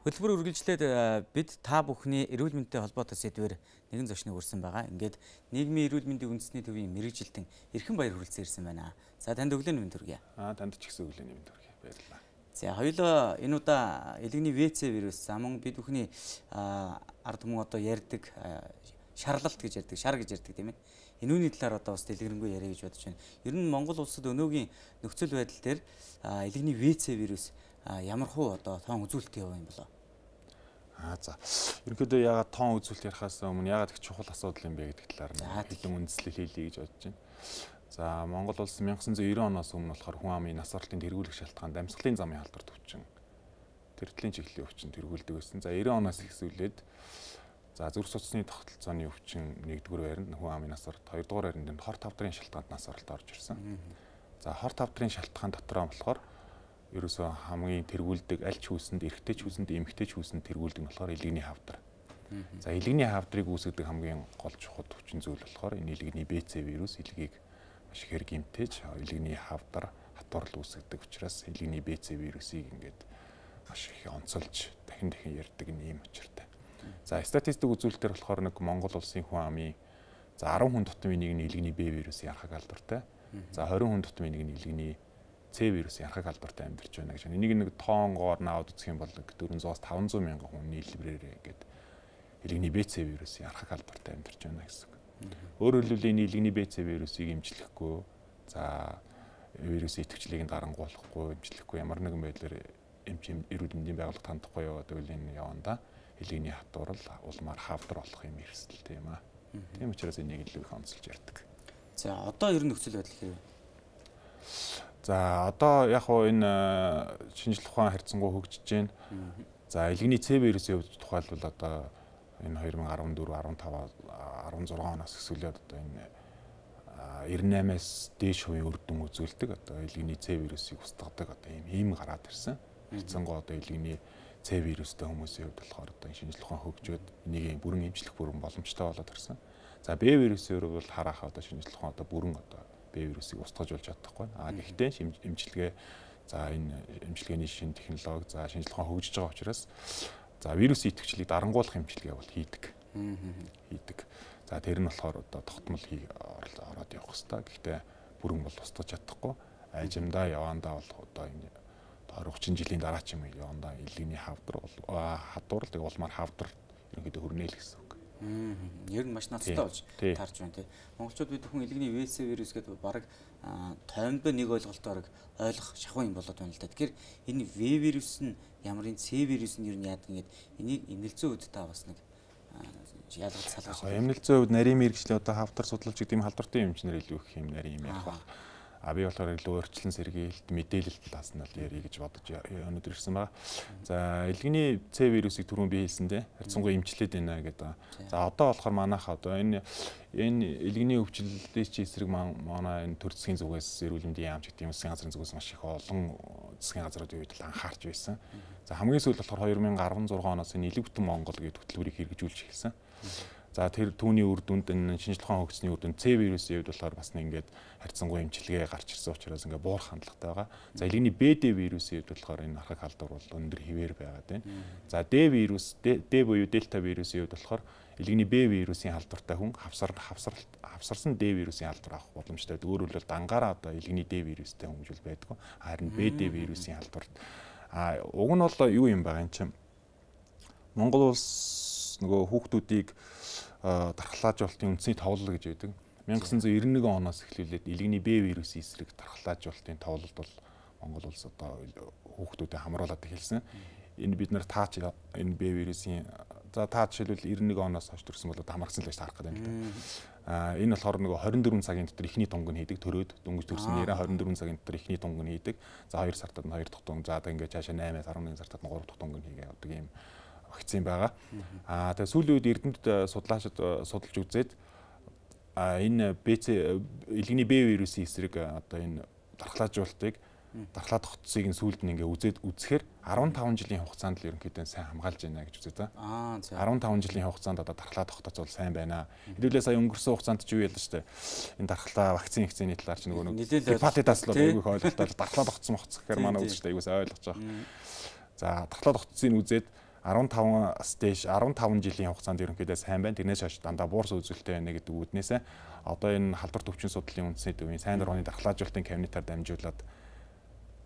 Хөтөлбөр үргэлжлээд э, бид та бүхний эрүүл мэндтэй холбоотой сэдвээр нэгэн зочныг урьсан байгаа. Ингээд нийгмийн эрүүл мэндийн үндэсний төвийн мэрэгжилтэн Эрхэн Баяр хүрэлцэн ирсэн байна. За танд өглөөний мэнд хүргэе. Аа танд ч гэсэн өглөөний мэнд хүргэе. Баярлалаа. За хоёулаа энэ удаа элэгний ВЦ вирус замун бид бүхний ард хүмүүс одоо ярьдаг шарлалт гэж ярьдаг, шар гэж ярьдаг тийм ээ. Энүүний талаар одоо бас дэлгэрэнгүй яриа гэж бодож байна. Ер нь Монгол улсад өнөөгийн нөхцөл байдал дээр элэгний ВЦ вирус ямар хуу одоо тоон үзүүлэлт явуу юм болоо. Аа за. Ерөнхийдөө ягаад тоон үзүүлэлт ярихаас өмнө ягаад их чухал асуудал юм бэ гэдэг талаар хэдэн үндэслэл хийлье гэж бодож байна. За Монгол улс 1990 оноос өмнө болохоор хүн амын нас орлтын тэргүүлэх шалтгаанд амьсгалын замын халдвар төвчин тэрдлийн чиглэлийн өвчин тэргүүлдэг байсан. За 90 оноос ихсүүлээд За зүрх судасны тогтолцооны өвчин 1-р байранд хүн амын нас оролт, 2-р байранд хор тавдрын шалтгаанд нас оролт орж ирсэн. За хор тавдрын шалтгаан дотор болохоор ерөөсөө хамгийн тэргүүлдэг аль ч хүйсэнд эрэгтэй ч хүйсэнд эмэгтэй ч хүйсэнд тэргүүлдэг нь болохоор илэгний хавдар. За илэгний хавдрыг үүсгэдэг хамгийн гол чухал хүчин зүйл болохоор энэ илэгний БЦ вирус илгийг маш их хэрэг имтэж илэгний хавдар хатварл үүсгэдэг учраас илэгний БЦ вирусыг ингээд маш их онцолж дахин дахин ярддаг нэм учиртай. За статистик үзүүлэлтээр болохоор нэг Монгол улсын хүн амын за 10 хүн тутмын нэг нь илэгний Б вирусын архаг алдартай. За 20 хүн тутмын нэг нь илэгний С вирус ярахаг албартай амьдарч байна гэж. Энийг нэг тоонгоор наад үзэх юм бол 400-аас 500 мянган хүн нийлбэрээр ингээд илэгний БЦ вирус ярахаг албартай амьдарч байна гэсэн. Өөрөөр хэлбэл энэ илэгний БЦ вирусыг эмчлэхгүй за вирусын идэвхжлийг дарангуулахгүй эмчлэхгүй ямар нэгэн байдлаар эмчим эрүүл мэндийн байгууллага тандахгүй яваад үл энэ яванда илэгний хатуурл улмаар хавдар болох юм эрсдэлтэй юм аа. Тийм учраас энийг илүү их онцолж ярьдаг. За одоо ер нь нөхцөл байдал хэрэг За одоо яг хуу энэ э, шинжлэх ухаан харьцангуй хөгжиж байна. За элэгний ЦБ-ээс явж тухайлбал одоо энэ 2014 15 16 оноос эхлээд одоо энэ 98-аас э, дээш хувийн үрдэн үзүүлдэг одоо элэгний C-вирусыг устгадаг одоо ийм ийм гараад ирсэн. Хэрцэнгоо одоо элэгний C-вирустэй хүмүүсийн хувьд болохоор одоо шинжлэх ухаан хөгжөөд энийг бүрэн эмчлэх бүрэн боломжтой болоод ирсэн. За B-вирусын хувьд бол харах одоо шинжлэх ухаан одоо бүрэн одоо Б вирусыг устгаж болж чадахгүй. А гэхдээ эмчилгээ за энэ эмчилгээний шин технологи за шинжилгээ хөгжиж байгаа учраас за вирусын идэвхжлийг дарангуулах эмчилгээ бол хийдэг. Хийдэг. За тэр нь болохоор одоо тогтмол ороод явах хэрэгтэй. Гэхдээ бүрэн бол устгаж чадахгүй. Ажимдаа явандаа бол одоо энэ 20 30 жилийн дараа ч юм уу явандаа илгээний хавдар бол хадуур л тэг улмаар хавдар ерөнхийдөө хөрнөөл гэсэн Ер нь маш ноцтой болж тарж байна тий. Монголчууд бид хүн илэгний ВС вирус гэдэг баг тоймд нэг ойлголтоор ойлгох шахуу юм болоод байна л да. Тэгэхээр энэ В вирус нь ямарын С вирус нь ер нь яадаг ингээд энийг иммунэлцэн үдтэй бас нэг ялгаж салгаж. Иммунэлцэн үед нарийн мэрэгчлээ одоо хавтар судлалч гэдэг юм халдвартай юм чинь илүү их юм нарийн юм ярих баг. А би болохоор илүү өөрчлөн сэргийлт мэдээлэл талаас нь бол ярих гэж бодож өнөдөр ирсэн байгаа. За элэгний С вирусыг түрүүн би хэлсэн те. Харьцангуй эмчлээд байна гэдэг. За одоо болохоор манайх одоо энэ энэ элэгний өвчлөлтөөч эсрэг манай энэ төр засгийн зүгээс эрүүл мэндийн яамч гэдэг юм засгийн газрын зүгээс маш их олон засгийн газрууд үед л анхаарч байсан. За хамгийн сүүлд болохоор 2016 оноос энэ элэг бүтэн Монгол гэдэг хөтөлбөрийг хэрэгжүүлж эхэлсэн. За тэр түүний үр дүнд энэ шинжлэх ухааны хөгжсөний үр дүнд C вирусын үед болохоор бас нэг ингээд харьцангуй эмчилгээ гарч ирсэн учраас ингээд буурах хандлагатай байгаа. За илэгний BD вирусын үед болохоор энэ архаг халдвар бол өндөр хിവэр байгаад байна. За D вирус D буюу дельта вирусын үед болохоор илэгний Б вирусын халдвартай хүн хавсар хавсар хавсарсан D вирусын халдвар авах боломжтой. Өөрөөр хэлбэл дангаараа одоо илэгний D вирустэй хүмүүжл байдаг. Харин BD вирусын халдварт а уг нь бол юу юм байгаа юм чинь Монгол улс нөгөө хүүхдүүдийг дархлаажуултын үндэсний товлол гэж байдаг. 1991 оноос эхлүүлээд илэгний Б вирусын эсрэг дархлаажуултын товлолд бол Монгол улс одоо хүүхдүүдэд хамруулад эхэлсэн. Энэ бид нар таач энэ Б вирусын за таач шилбэл 91 оноос хойш төрсэн бол хамрагсан л гэж харах гэдэг юм л да. А энэ болохоор нөгөө 24 цагийн дотор ихний тунг нь хийдэг төрөөд дөнгөж төрсөн нэрэ 24 цагийн дотор ихний тунг нь хийдэг. За 2 сартад нь 2 дахь тунг, за одоо ингээд цаашаа 8-аас 11 сартад нь 3 дахь тунг нь хийгээ явдаг юм вакцин байгаа. Аа тэгээ сүүлийн үед Эрдэнэт э, судлаачид э, судалж үзээд а энэ БЦ илгэний э, Б вирусын эсрэг одоо энэ дархлаажуултыг дархлаа тогтцыг нь сүүлд нь ингээ үзээд үзэхээр 15 жилийн хугацаанд л ерөнхийдөө сайн хамгаалж байна гэж үзээд байгаа. Аа за. 15 жилийн хугацаанд одоо дархлаа тогтоц бол сайн байна. Хэдүүлээ сая өнгөрсөн хугацаанд ч юу ялла штэ. Энэ дархлаа вакцины хэмжээний талаар ч нөгөө нэг гепатитас л айгүй их ойлголттой дархлаа тогтсон мохцох гэхээр манай үзэгчд айгүйс ойлгож байгаа. За дархлаа тогтцыг нь үзээд 15 стейж 15 жилийн хугацаанд ерөнхийдөө сайн байна. Тэрнээс хойш дандаа буурс үзүүлэлттэй байна гэдэг үүднээсээ одоо энэ халдвар төвчин судлалын үндэсний төвийн сайн дурганы дархлаажуулалтын кабинетаар дамжуулаад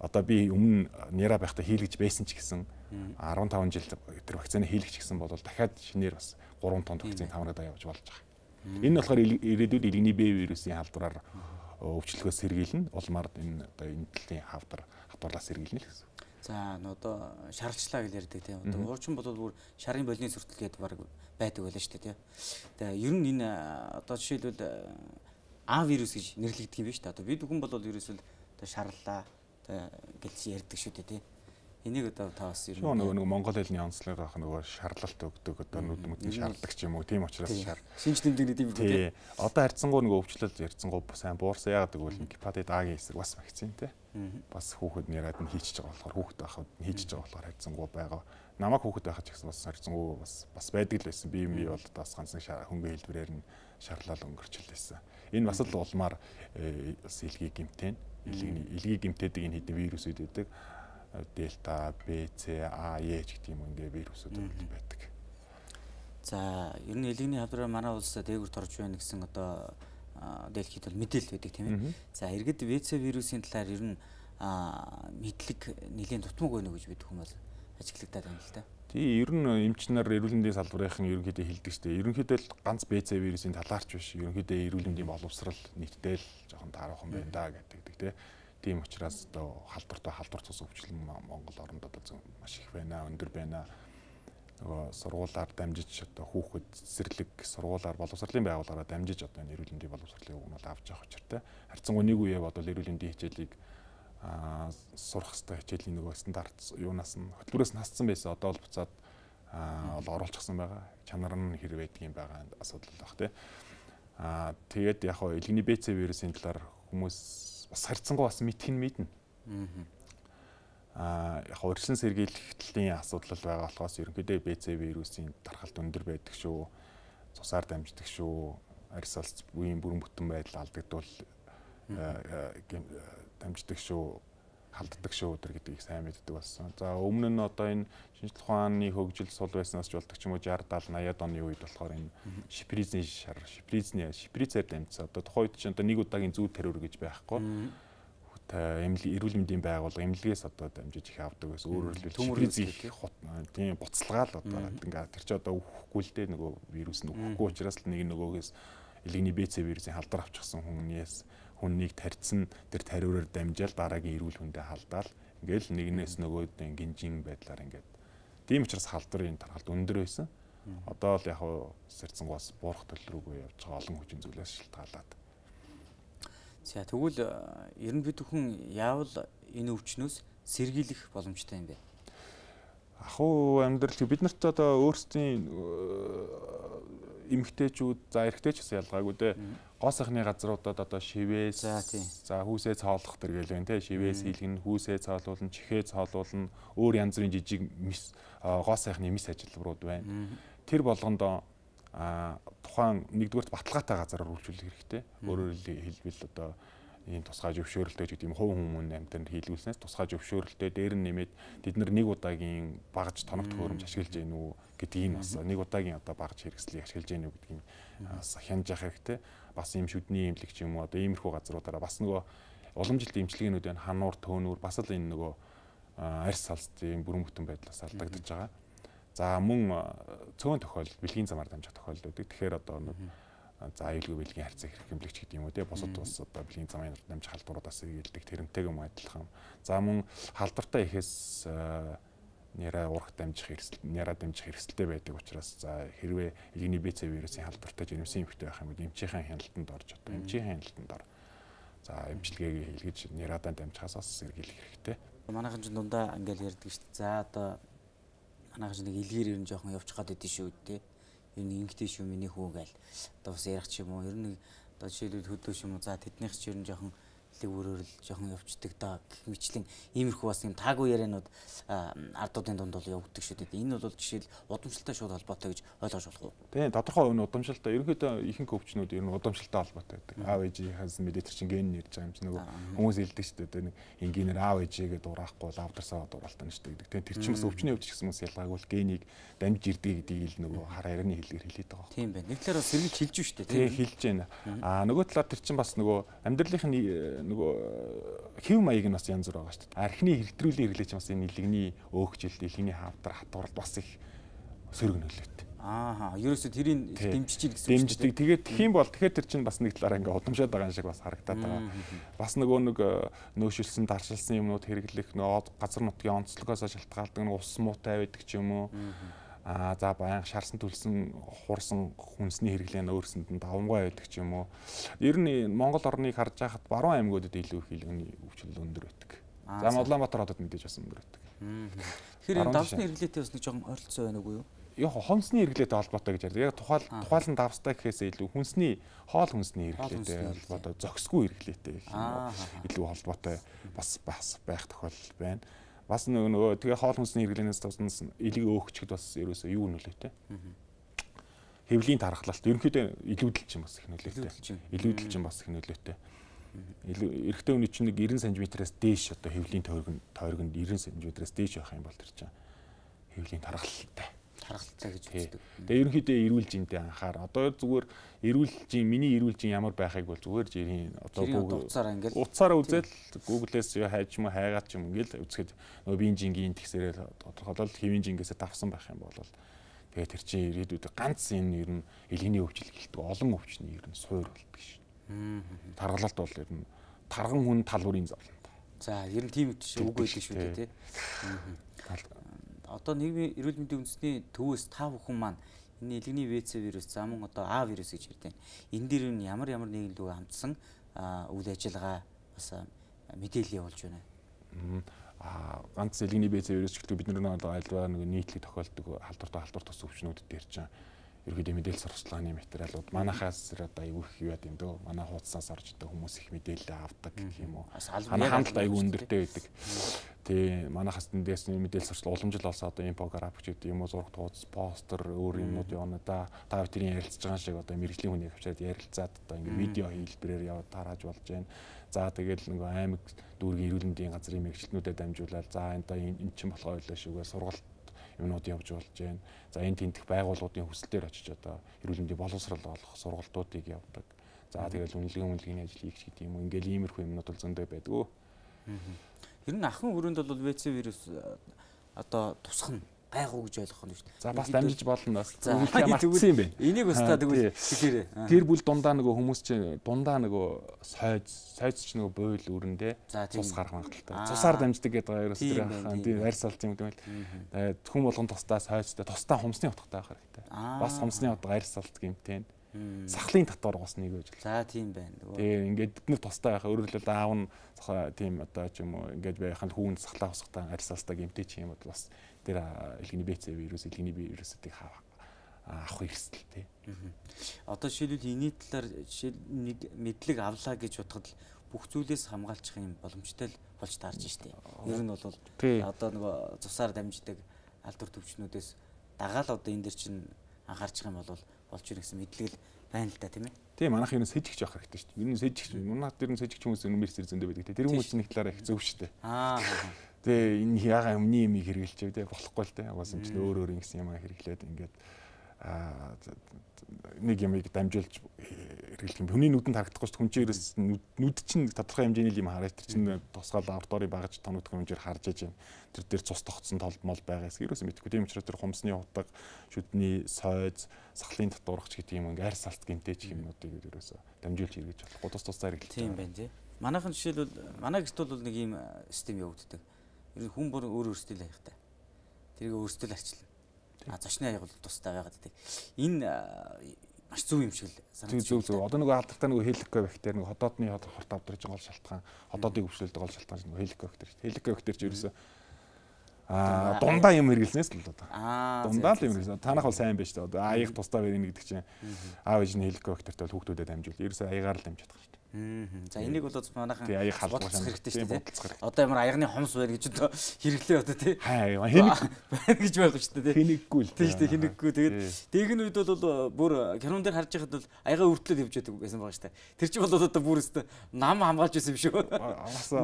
одоо би өмнө нэра байхдаа хийлгэж байсан ч гэсэн 15 жил тэр вакцины хийлгэж гисэн бол дахиад шинээр бас 3 тонн вакцины тамрагдаа явж болж байгаа. Энэ болохоор ирээдүйд иргэний Б вирусын халдвараар өвчлөхөөс сэргийлнэ. Улмаар энэ одоо энэ дэлхийн хавдар хатварлаас сэргийлнэ л гэсэн. За одоо шаралчлаа гэж ярьдаг тийм. Одоо уурчин бол бүр шарын болны сүртэлгээд баг байдаг байлаа шүү дээ тийм. Тэгээ ер нь энэ э, одоо жишээлбэл э, А вирус гэж нэрлэгдэх юм биш үү? Одоо бид бүхэн бол ерөөсөө одоо шарлаа гэлж ярьдаг шүү дээ тийм. Энийг одоо та бас ер нь нөгөө нэг Монгол хэлний онцлог авах нөгөө шарлалт өгдөг одоо нүд мөдний шаарлагч юм уу? Тийм учраас шаар. Шинж тэмдэг гэдэг юм тийм. Одоо харьцангуй нөгөө өвчлөл ярьцангуй сайн буурсан. Яагаад гэвэл гепатит А-гийн эсрэг бас вакцинтэй. Бас хүүхэд нэрээд нь хийчихэж байгаа болохоор хүүхэд байхад нь хийчихэж байгаа болохоор харьцангуй байгаа. Намаг хүүхэд байхад ч гэсэн бас харьцангуй бас бас байдаг л байсан. Би би бол бас ганц нэг хөнгөн хэлбэрээр нь шарлал өнгөрчл байсан. Энэ бас л улмаар э, бас илгийг гимтэн. Илгийг гимтээдэг энэ хэдэн вирусүүд байдаг дельта, BC, AE гэдэг юм ингээ вирусууд байдаг. За, ер нь элэгний хавдраар манай улсад дээгүр торж байна гэсэн одоо дэлхийд бол мэдээлэл өгдөг тийм ээ. За, иргэд VC вирусын талаар ер нь мэдлэг нэлийн тутмаг байна гэж бид хүмүүс ажиглагдаад байна л да. Тий, ер нь эмч нар эрүүл мэндийн салбарынхан ерөнхийдөө хэлдэг шүү дээ. Ерөнхийдөө л ганц BC вирусын талаарч биш. Ерөнхийдөө эрүүл мэндийн боловсрал нийтдээ л жоохон таарах юм байна да гэдэг тийм ээ Тийм учраас одоо халдвартай халдвар цус өвчлөн Монгол оронд одоо маш их байна, өндөр байна. Нөгөө сургуулаар дамжиж одоо хүүхэд цэцэрлэг сургуулаар боловсролын байгууллагаараа дамжиж одоо энэ эрүүл мэндийн боловсролын үг нь бол авч явах учиртай. Харьцангуй нэг үеэ бодвол эрүүл мэндийн хичээлийг аа сурах хэвээр хичээлийн нөгөө стандарт юунаас нь хөтөлбөрөөс нь хассан байсан. Одоо бол буцаад аа ол оруулчихсан байгаа. Чанар нь хэрэг байдгийн байгаа асуудал баг тий. Аа тэгээд яг хоо элэгний БЦ вирусын талаар хүмүүс бас харьцангуй бас мэдх нь мэднэ. Аа яг урьдчилан сэргийлэхтлийн асуудал байгаа болохоос ерөнхийдөө БЦВ вирусын тархалт өндөр байдаг шүү. Цусаар дамждаг шүү. Арьс алц үеийн бүрэн бүтэн байдал алдагдвал дамждаг шүү халддаг шүү өдр гэдгийг сайн мэддэг болсон. За өмнө нь одоо энэ шинжлэх ухааны хөгжил сул байснаас ч болдог ч юм уу 60 70 80-ад оны үед болохоор энэ шипризний шар шипризний шиприцээр дамжсан. Одоо тухайн үед чинь одоо нэг удаагийн зүү тэрвэр гэж байхгүй эмнэлэг эрүүл мэндийн байгууллага эмнэлгээс одоо дамжиж их авдаг гэсэн өөрөөр хэлбэл төмөрөс их хот тийм буцалгаа л одоо ингээ тэр чи одоо үхэхгүй л дээ нөгөө вирус нь үхэхгүй учраас л нэг нөгөөгөөс элэгний БЦ вирусын халдвар авчихсан хүнээс хүннийг тарьсан тэр тариураар дамжаал дараагийн эрүүл хүндээ халдаал ингээл нэгнээс нөгөөд гинжин байдлаар ингээд тийм учраас халдварын тархалт өндөр байсан. Одоо л яг хуу сэрцэнгуус буурах төл рүүгээ явж байгаа олон хүчин зүйлээс шалтгаалаад. За тэгвэл э, ер нь бид бүхэн яавал энэ өвчнөөс сэргийлэх боломжтой юм бэ? Ахуу амьдрал бид нарт одоо өөрсдийн э, эмгтээчүүд за эрэгтэйч гэсэн ялгаагүй дээ гос ахны газруудад одоо шивээс за хүүсээ цоолох төр гэлээ нэ шивээс хийлгэн хүүсээ цоолуулна чихээ цоолуулна өөр янз бүрийн жижиг мис гос ахны мис ажилбарууд байна. Тэр болгонд тухайн нэгдүгээр баталгаатай газараар үйлчлэх хэрэгтэй. Өөрөөр хэлбэл одоо ийм тусгай зөвшөөрөлтэй гэдэг юм хувь хүмүүн амьтанд хийлгүүлснээс тусгай зөвшөөрөлтэй дээр нь нэмээд бид нар нэг удаагийн багаж тоног төхөөрөмж ашиглаж гэнэ үү гэдэг юм бас нэг удаагийн одоо багаж хэрэгслийг ашиглаж гэнэ үү гэдгийг бас хянаж явах хэрэгтэй бас ийм шүдний имлэг ч юм уу одоо иймэрхүү газруудаараа бас нөгөө улам жилт имчилгээнүүд байна хануур төөнүүр бас л энэ нөгөө арьс салст ийм бүрэн бүтэн байдлаас алдагдж байгаа. За мөн цөөн тохиолдол бэлгийн замаар дамжих тохиолдол үүдэг. Тэгэхээр одоо нэг за аюулгүй бэлгийн харьцаа хэрэг хэмлэгч гэдэг юм уу те босод бас одоо бэлгийн замын дамжих халдваруудаас иргэлдэг тэрнтэйг юм адилхан. За мөн халдвартай ихэс нэраа урах дамжих эрсдэл нэраа дамжих эрсдэлтэй байдаг учраас за хэрвээ элэгний БЦ вирусын халдвартай жирэмсэн эмхтэй байх юм бол эмчийн хяналтанд орж одоо эмчийн хяналтанд ор. За эмчилгээгээ хийлгэж нэраадан дамжихаас бас сэргийлэх хэрэгтэй. Манайхан ч дундаа ингээл ярьдаг шүү дээ. За одоо манайхан ч нэг илгээр ер нь жоохон явчих гад идэв шүү дээ. Ер нь ингэдэй шүү миний хүү гээл. Одоо бас ярих ч юм уу. Ер нь одоо жишээлбэл хөдөө ч юм уу. За тэднийх ч ер нь жоохон өөрөөр л жоохон явцдаг да гэх мэтлэн иймэрхүү бас юм таагүй ярианууд ардуудын дунд бол явагддаг шүү дээ. Энэ бол жишээл удамшилтай шууд холбоотой гэж ойлгож болох уу? Тийм тодорхой хувь нь удамшилтай. Ерөнхийдөө ихэнх өвчнүүд ер нь удамшилтай холбоотой байдаг. Аав ээжийнхээс мэдээч чинь гэн нэрж байгаа юм чинь нөгөө хүмүүс илдэг шүү дээ. Нэг энгийнээр аав ээжээгээ дураахгүй л авдарсаа дураалтаа нь шүү дээ. Тийм тэр чинь бас өвчний өвч гэсэн хүмүүс ялгаагүй л генийг дамж ирдэг гэдгийг л нөгөө хар ярины хэлээр хэлээд байгаа. Тийм байна. Нэг талаараа сэргийж хэлж шүү дээ. Тийм хэлж байна. Аа нөгөө талаар тэр чинь бас нөгөө амьдралынх нь нөгөө э, хэв маяг нь бас янз бүр байгаа шүү дээ. Архины хэрэгтрүүлэн хэрэглэж бас энэ илэгний өөхжилт, илэгний хавдар, хатварл бас их сөрөг нөлөөтэй. Аа. Ерөөсө тэрийг дэмжижил гэсэн үг. Дэмждэг. Тэгээд тхиим бол тэгэхээр тэр чинь бас нэг талаараа ингээ удамшаад байгаа шиг бас харагдаад байгаа. Бас нөгөө нэг э, нөөшилсэн, даршилсан юмнууд хэрэглэх нөгөө газар нутгийн онцлогоос шалтгаалдаг нэг ус муутай байдаг ч юм уу. Аа а за баян шарсан төлсөн хурсан хүнсний хэрэглэн өөрсөнд нь давмгай байдаг ч юм уу. Ер нь Монгол орныг харж байхад баруун аймагуудад илүү их илүүний өвчлөл өндөр байдаг. За Улаанбаатар хотод мэдээж бас өндөр байдаг. Тэгэхээр энэ давсны хэрэглээтэй бас нэг жоохон ойролцоо байна уу юу? Яг хонсны хэрэглээтэй холбоотой гэж ярьдаг. Яг тухайл тухайлан давстай гэхээс илүү хүнсний хоол хүнсний хэрэглээтэй холбоотой зөксгүй хэрэглээтэй гэх юм уу. Илүү холбоотой бас бас байх тохиол байна бас нөгөө тэгээ хоол хүнсний хэрэглэнээс тусна элэг өөхчд бас ерөөсөө юу нөлөөтэй. Хэвлийн тархлалт ерөнхийдөө илүүдэлч юм бас их нөлөөтэй. Илүүдэлч юм бас их нөлөөтэй. Эрэгтэй хүний чинь нэг 90 см-аас дээш одоо хэвлийн тойрог нь тойрог нь 90 см-аас дээш байх юм бол тэр чинь хэвлийн тархлалтай шаргалтай гэж үздэг. Тэгээ ерөнхийдөө эрүүл жиндээ анхаар. Одоо зүгээр эрүүл жин миний эрүүл жин ямар байхыг бол зүгээр жирийн одоо Google утсаараа ингээл утсаараа үзэл Google-ээс хайж юм хайгаад ч юм ингээл үзэхэд нөгөө биеийн жингийн тэгсэрэл тодорхойлол хэвийн жингээс давсан байх юм бол тэгээ тэр чинь ирээдүйд ганц энэ ер нь элэгний өвчл гэлдэг олон өвчний ер нь суур болдог шин. Таргалалт бол ер нь тарган хүн талбарын зовлон. За ер нь тийм ч үг байдаг шүү дээ тий одоо нийгмийн эрүүл мэндийн үндэсний төвөөс та бүхэн маань энэ элэгний ВЦ вирус замун одоо А вирус гэж хэлдэг. Энэ дээр нь ямар ямар нэгэн лүү хамтсан үйл ажиллагаа бас мэдээлэл явуулж байна. Аа ганц элэгний ВЦ вирус гэдэг бид нар нэг айлваа нэг нийтлэг тохиолдог халдвартай халдвар тус өвчнүүд дээр чинь ерөөдөө мэдээлэл сурталчилгааны материалууд манахаас одоо айгүй их яваад энэ дөө манай хуудасаас орж идэг хүмүүс их мэдээлэл авдаг гэх юм уу манай хандлт айгүй өндөртэй байдаг тий манахаас тэндээс мэдээлэл сурталчилгаа улам жил болсон одоо инфо график ч гэдэг юм уу зурагт хуудас постэр өөр юмнууд явна да та бүхэн ярилцж байгаа шиг одоо мэрэгжлийн хүний хавчаад ярилцаад одоо ингээ видео хэлбэрээр яваад тарааж болж байна за тэгэл нөгөө аймаг дүүргийн эрүүл мэндийн газрын мэрэгчлэнүүдэд дамжуулаад за энэ энэ чинь болохоо ойлоо шүүгээ сургалт юмнууд явж болж байна. За энэ тентэх байгууллагын хүсэлээр очиж одоо эрүүл мэндийн боловсрал олох сургалтуудыг явдаг. За тэгэл үнэлгээ үнэлгээний ажил хийх гэдэг юм. Ингээл иймэрхүү юмнууд бол зөндөө байдгүй. Ер нь ахын өрөөнд бол ВЦ вирус э, одоо тусахна байгуу гэж ойлгох нь шүү дээ. За бас дамжиж болно бас. Тэгвэл юм бэ. Энийг бас та тэгвэл хэлээрэй. Гэр бүл дундаа нөгөө хүмүүс чинь дундаа нөгөө сойд сойд ч нөгөө буйл өрөндөө цус гарах магадaltaй. Цусаар дамждаг гэдэг байгаа ерөөс тэр хаан тийм арьс алж юм гэвэл хүн болгон тусдаа сойдтой тусдаа хумсны утгатай байх хэрэгтэй. Бас хумсны утга арьс алт гэмтэй нь сахлын татвар гос нэг гэж. За тийм байна. Тэгээ ингээд бидний тустай байхаа өөрөлдөл аав нь тийм одоо ч юм уу ингээд байхад хүүн сахлаа хусахтаа арьсаалстаа гэмтэй чи юм бол бас тэр илгэний БЦ вирус, илгэний вирусүүдийг авах эрсдэл тий. Одоо жишээлбэл энэний талаар жишээл нэг мэдлэг авлаа гэж бодоход бүх зүйлээс хамгаалчих юм боломжтой л болж таарж штеп. Ер нь бол одоо нөгөө цусаар дамждаг алдар төвчнүүдээс дагаал одоо энэ дэр чинь анхаарчих юм бол болж ирэх гэсэн мэдлэг л байна л да тийм ээ. Тийм манайх ер нь сэжигч явах хэрэгтэй шүү дээ. Ер нь сэжигч, манайх ер нь сэжигч хүмүүс өнөөмөрс зөндөө байдаг. Тэр хүмүүс нэг талаараа их зөв шүү дээ. Аа. Тэгээ энэ яга юмний юм хэрэгжилж байгаа те болохгүй л те. Угаас юм чинь өөр өөр ингэсэн юм хэрэглээд ингээд нэг ямыг дамжуулж э, хэрэглэх юм. Хүний нүдэнд харагдахгүй ч хүн чигээс нүд чинь тодорхой хэмжээний юм хараад тэр чинь тусгаал авторыг багаж тоногдох хэмжээр харж яж байна. Тэр дээр цус тогтсон толдмол байгаас ерөөс мэдхгүй. Тийм учраас тэр хумсны утга, шүдний сойз, сахлын татуурч гэдэг юм ингээд арь салт гэмтэй ч юмнуудыг ерөөсө дамжуулж хэрэгж болохгүй. Тус тусаар хэрэглэх. Тийм байна тий. Манайхан жишээлбэл манай гэрт бол нэг ийм э, систем явагддаг ер нь хүн бүр өөр өөрсдөө л аяхтай. Тэрийг өөрсдөө л арчилна. А зочны аяг бол тустай байгаад байдаг. Энэ маш зөв юм шиг л санагдаж байна. Зөв зөв. Одоо нөгөө алдартай нөгөө хеликко бактери нөгөө ходоодны хорт авдарч байгаа гол шалтгаан, ходоодыг өвчлөлдөг гол шалтгаан нөгөө хеликко бактери шүү дээ. Хеликко бактери ч ерөөсөө аа дундаа юм хэрэглэнээс л болоод байгаа. Дундаа л юм хэрэглэнэ. Танах бол сайн байна шүү дээ. Одоо аяг тустай байна гэдэг чинь аав ээж нь хеликко бактерт бол хүүхдүүдэд амжуул. Ерөөсөө аягаар л амжиж чадах шүү За энийг бол манайхан бодолцох хэрэгтэй шүү дээ. Одоо ямар аяганы хомс байр гэж одоо хэрэглээ одоо тий. Хаа хэнийг байна гэж байхгүй шүү дээ. Хэнийггүй л тий шүү дээ. Хэнийггүй. Тэгээд дэгэн үед бол бүр кинон дээр харж байхад бол аяга өртлөд явж байдаг байсан байгаа шүү дээ. Тэр чинь бол одоо бүр өстө нам хамгаалж байсан юм шүү. Амгаасаа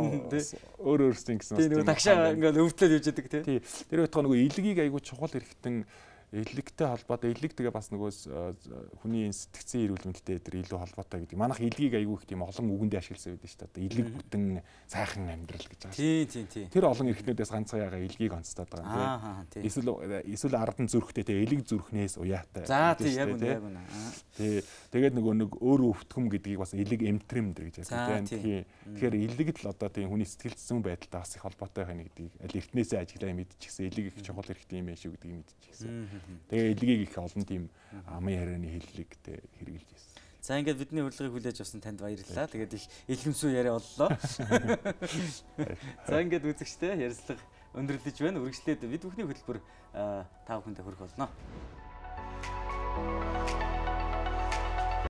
өөр өөрсдийн гэсэн. Тий нөгөө тагшаа ингээл өвтлөд явж байдаг тий. Тий. Тэр байтугай нөгөө илгийг айгуу чухал хэрэгтэн элэгтэй холбоотой элэг тэгээ бас нөгөө э, хүний энэ сэтгцэн эрүүл мэндтэй дээр илүү холбоотой гэдэг. Манайх элгийг аягүй их тийм олон үгэндээ ашигласан байдаг шүү дээ. Элэг бүтэн сайхан амьдрал гэж байгаа. Тийм тийм тийм. Тэр олон эрхтнүүдээс ганцхан ягаа элгийг онцлоод байгаа юм тийм. Эсвэл э, эсвэл ард нь зүрхтэй тийм элэг зүрхнээс уяатай. За тийм яг үнэ яг үнэ. Тий. Тэгээд нөгөө нэг өөр өвтгөм гэдгийг бас элэг эмтрэм дэр гэж хэлдэг тийм. Тэгэхээр элэг л одоо тийм хүний сэтгэл зүйн байдалтай бас их холбоотой байна гэдгийг аль э, эртнээсээ ажиглаа мэдчихсэн элэг их чухал хэрэгтэй юм байна шүү гэдгийг мэдчихсэн. Тэгээ элгийг их олон тийм амын ярианы хэллэг тэ хэрэгжилж ирсэн. За ингээд бидний урилгыг хүлээж авсан танд баярлалаа. Тэгээд их илгэмсүү яриа боллоо. За ингээд үзэгчтэй ярилцлага өндөрлөж байна. Үргэлжлээд бид бүхний хөтөлбөр тав хүндэ хүрэх болно. Thank you